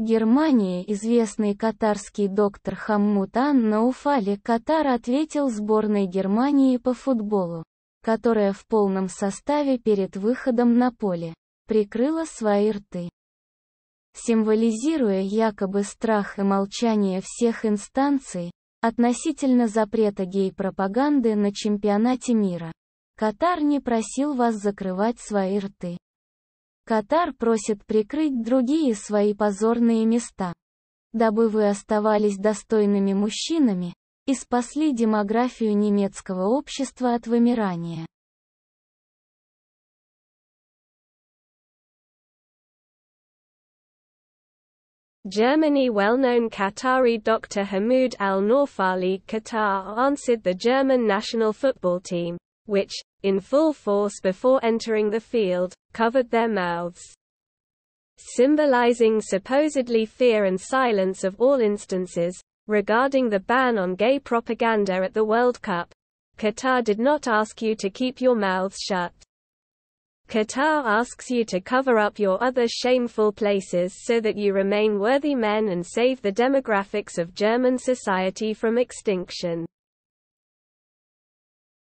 Германии известный катарский доктор Хаммут Ан Науфали Катар ответил сборной Германии по футболу, которая в полном составе перед выходом на поле прикрыла свои рты. Символизируя якобы страх и молчание всех инстанций относительно запрета гей-пропаганды на чемпионате мира, Катар не просил вас закрывать свои рты. Катар просит прикрыть другие свои позорные места. Дабы вы оставались достойными мужчинами и спасли демографию немецкого общества от вымирания. Germany well-known Qatari Dr. Hamoud Al-Norfali Qatar answered the German national football team. which, in full force before entering the field, covered their mouths. Symbolizing supposedly fear and silence of all instances, regarding the ban on gay propaganda at the World Cup, Qatar did not ask you to keep your mouths shut. Qatar asks you to cover up your other shameful places so that you remain worthy men and save the demographics of German society from extinction.